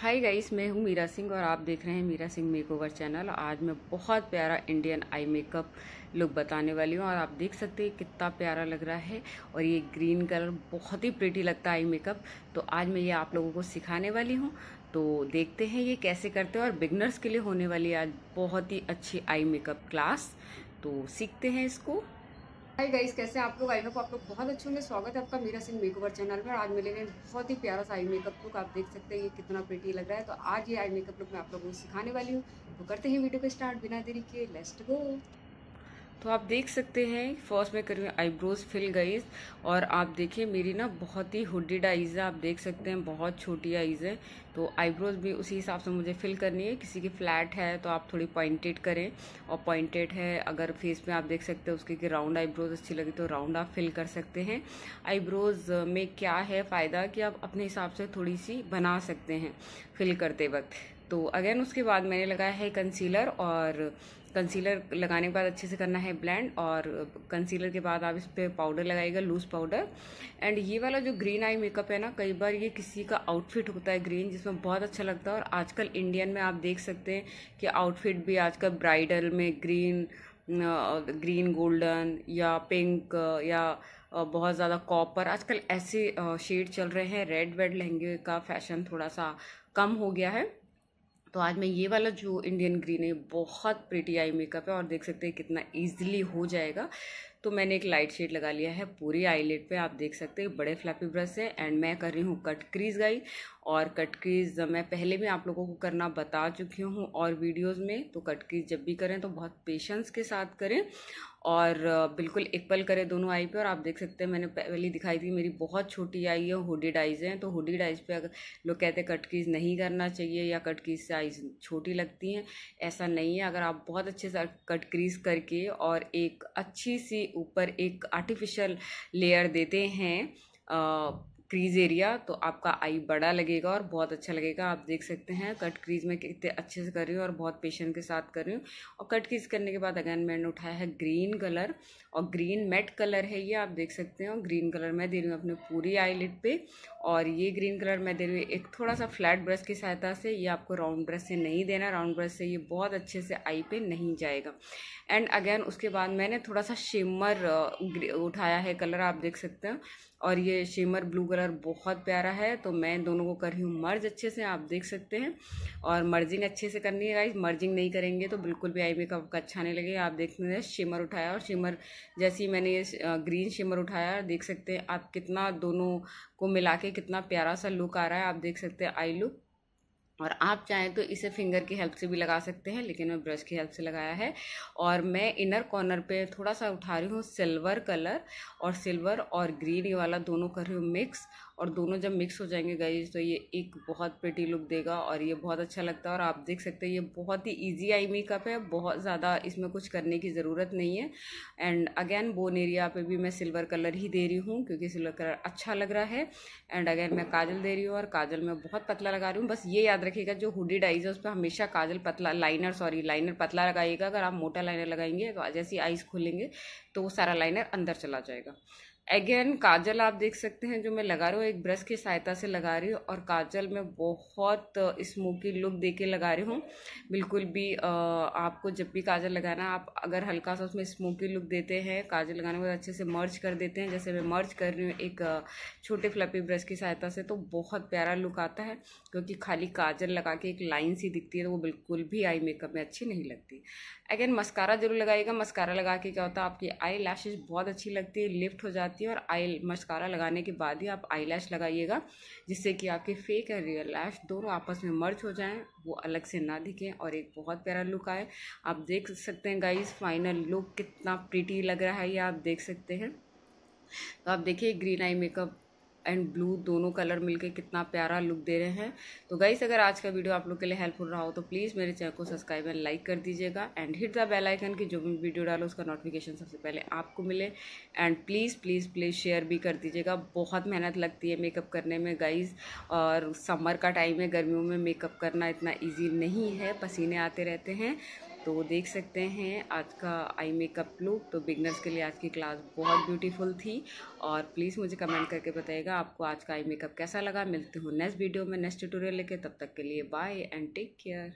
hi guys मैं हूँ मीरा सिंह और आप देख रहे हैं मीरा सिंह मेकओवर चैनल आज मैं बहुत प्यारा इंडियन आई मेकअप लुक बताने वाली हूँ और आप देख सकते हैं कितना प्यारा लग रहा है और ये ग्रीन कलर बहुत ही प्रिटी लगता है आई मेकअप तो आज मैं ये आप लोगों को सिखाने वाली हूँ तो देखते हैं ये कैसे करते हैं और बिगनर्स के लिए होने वाली आज बहुत ही अच्छी आई मेकअप क्लास तो सीखते हैं इसको हाय गाइस कैसे आप लोग आई होप आप लोग बहुत अच्छे होंगे स्वागत है आपका मीरा सिंह मेकओवर चैनल पर आज मिले हैं बहुत ही प्यारा सा आई मेकअप लुक आप देख सकते हैं ये कितना पेटी लग रहा है तो आज ये आई मेकअप लुक मैं आप लोगों को सिखाने वाली हूँ तो करते हैं वीडियो को स्टार्ट बिना देरी के लेस्ट गो तो आप देख सकते हैं फर्स्ट में करूँ आईब्रोज फिल गई और आप देखिए मेरी ना बहुत ही हुडेड आइज़ है आप देख सकते हैं बहुत छोटी आइज़ है तो आईब्रोज भी उसी हिसाब से मुझे फिल करनी है किसी की फ्लैट है तो आप थोड़ी पॉइंटेड करें और पॉइंटेड है अगर फेस में आप देख सकते हैं उसकी कि राउंड आईब्रोज अच्छी लगी तो राउंड आप फिल कर सकते हैं आईब्रोज में क्या है फ़ायदा कि आप अपने हिसाब से थोड़ी सी बना सकते हैं फिल करते वक्त तो अगेन उसके बाद मैंने लगाया है कंसीलर और कंसीलर लगाने के बाद अच्छे से करना है ब्लेंड और कंसीलर के बाद आप इस पर पाउडर लगाइएगा लूज पाउडर एंड ये वाला जो ग्रीन आई मेकअप है ना कई बार ये किसी का आउटफिट होता है ग्रीन जिसमें बहुत अच्छा लगता है और आजकल इंडियन में आप देख सकते हैं कि आउटफिट भी आजकल ब्राइडल में ग्रीन ग्रीन गोल्डन या पिंक या बहुत ज़्यादा कॉपर आजकल ऐसे शेड चल रहे हैं रेड वेड लहंगे का फैशन थोड़ा सा कम हो गया है तो आज मैं ये वाला जो इंडियन ग्रीन है बहुत प्रिटी आई मेकअप है और देख सकते हैं कितना ईजिली हो जाएगा तो मैंने एक लाइट शेड लगा लिया है पूरी आईलेट पे आप देख सकते हैं बड़े फ्लैपी ब्रश है एंड मैं कर रही हूँ कट क्रीज गाई और कट क्रीज मैं पहले भी आप लोगों को करना बता चुकी हूँ और वीडियोज़ में तो कट क्रीज जब भी करें तो बहुत पेशेंस के साथ करें और बिल्कुल इक्वल करे दोनों आई पे और आप देख सकते हैं मैंने पहली दिखाई थी मेरी बहुत छोटी आई है हुडी डाइज हैं तो हुडी डाइज पे अगर लोग कहते हैं कटकीज नहीं करना चाहिए या कटकीज से आइज़ छोटी लगती हैं ऐसा नहीं है अगर आप बहुत अच्छे से कट क्रीज करके और एक अच्छी सी ऊपर एक आर्टिफिशियल लेयर देते हैं क्रीज एरिया तो आपका आई बड़ा लगेगा और बहुत अच्छा लगेगा आप देख सकते हैं कट क्रीज में कितने अच्छे से कर रही हूँ और बहुत पेशेंट के साथ कर रही हूँ और कट क्रीज करने के बाद अगेन मैंने उठाया है ग्रीन कलर और ग्रीन मेट कलर है ये आप देख सकते हैं ग्रीन कलर मैं दे रही हूँ अपने पूरी आई लिट पर और ये ग्रीन कलर मैं दे रही हूँ एक थोड़ा सा फ्लैट ब्रश की सहायता से ये आपको राउंड ब्रश से नहीं देना राउंड ब्रश से ये बहुत अच्छे से आई पे नहीं जाएगा एंड अगेन उसके बाद मैंने थोड़ा सा शिमर उठाया है कलर आप देख सकते हैं और ये शेमर ब्लू कलर बहुत प्यारा है तो मैं दोनों को कर रही हूँ मर्ज अच्छे से आप देख सकते हैं और मर्जिंग अच्छे से करनी है गाइज मर्जिंग नहीं करेंगे तो बिल्कुल भी आई मेकअप का अच्छा नहीं लगेगा आप देख सकते हैं शिमर उठाया और शिमर जैसे ही मैंने ये ग्रीन शेमर उठाया देख सकते हैं आप कितना दोनों को मिला के कितना प्यारा सा लुक आ रहा है आप देख सकते हैं आई लुक और आप चाहें तो इसे फिंगर की हेल्प से भी लगा सकते हैं लेकिन मैं ब्रश की हेल्प से लगाया है और मैं इनर कॉर्नर पे थोड़ा सा उठा रही हूँ सिल्वर कलर और सिल्वर और ग्रीन ये वाला दोनों कर रही हूँ मिक्स और दोनों जब मिक्स हो जाएंगे गई तो ये एक बहुत पेटी लुक देगा और ये बहुत अच्छा लगता है और आप देख सकते हैं ये बहुत ही ईजी आई मेकअप है बहुत ज़्यादा इसमें कुछ करने की ज़रूरत नहीं है एंड अगेन बोन एरिया पर भी मैं सिल्वर कलर ही दे रही हूँ क्योंकि सिल्वर कलर अच्छा लग रहा है एंड अगेन मैं काजल दे रही हूँ और काजल मैं बहुत पतला लगा रही हूँ बस ये याद रखिएगा जो हुडी डाइज है उस पर हमेशा काजल पतला लाइनर सॉरी लाइनर पतला लगाइएगा अगर आप मोटा लाइनर लगाएंगे तो जैसे आइज खोलेंगे तो वो सारा लाइनर अंदर चला जाएगा अगेन काजल आप देख सकते हैं जो मैं लगा रही हूँ एक ब्रश की सहायता से लगा रही हूँ और काजल मैं बहुत स्मोकी लुक दे के लगा रही हूँ बिल्कुल भी आपको जब भी काजल लगाना आप अगर हल्का सा उसमें स्मोकी लुक देते हैं काजल लगाने के बाद अच्छे से मर्ज कर देते हैं जैसे मैं मर्ज कर रही हूँ एक छोटे फ्लपी ब्रश की सहायता से तो बहुत प्यारा लुक आता है क्योंकि खाली काजल लगा के एक लाइन सी दिखती है तो वो बिल्कुल भी आई मेकअप में अच्छी नहीं लगती अगेन मस्कारा जरूर लगाइएगा मस्कारा लगा के क्या होता है आपकी आई लैशेज बहुत अच्छी लगती है लिफ्ट हो जाती जाती है और आई मस्कारा लगाने के बाद ही आप आई लैश लगाइएगा जिससे कि आपके फेक और रियल लैश दोनों आपस में मर्ज हो जाएं वो अलग से ना दिखें और एक बहुत प्यारा लुक आए आप देख सकते हैं गाइस फाइनल लुक कितना प्रिटी लग रहा है ये आप देख सकते हैं तो आप देखिए green eye makeup and blue दोनों कलर मिलके कितना प्यारा लुक दे रहे हैं तो गाइस अगर आज का वीडियो आप लोग के लिए हेल्पफुल रहा हो तो प्लीज़ मेरे चैनल को सब्सक्राइब एंड लाइक कर दीजिएगा and hit the bell icon की जो भी वीडियो डालो उसका नोटिफिकेशन सबसे पहले आपको मिले and please please please share भी कर दीजिएगा बहुत मेहनत लगती है मेकअप करने में गाइज और समर का टाइम है गर्मियों में मेकअप करना इतना ईजी नहीं है पसीने आते रहते हैं तो देख सकते हैं आज का आई मेकअप लुक तो बिगनर्स के लिए आज की क्लास बहुत ब्यूटीफुल थी और प्लीज़ मुझे कमेंट करके बताइएगा आपको आज का आई मेकअप कैसा लगा मिलते हो नेक्स्ट वीडियो में नेक्स्ट ट्यूटोरियल लेके तब तक के लिए बाय एंड टेक केयर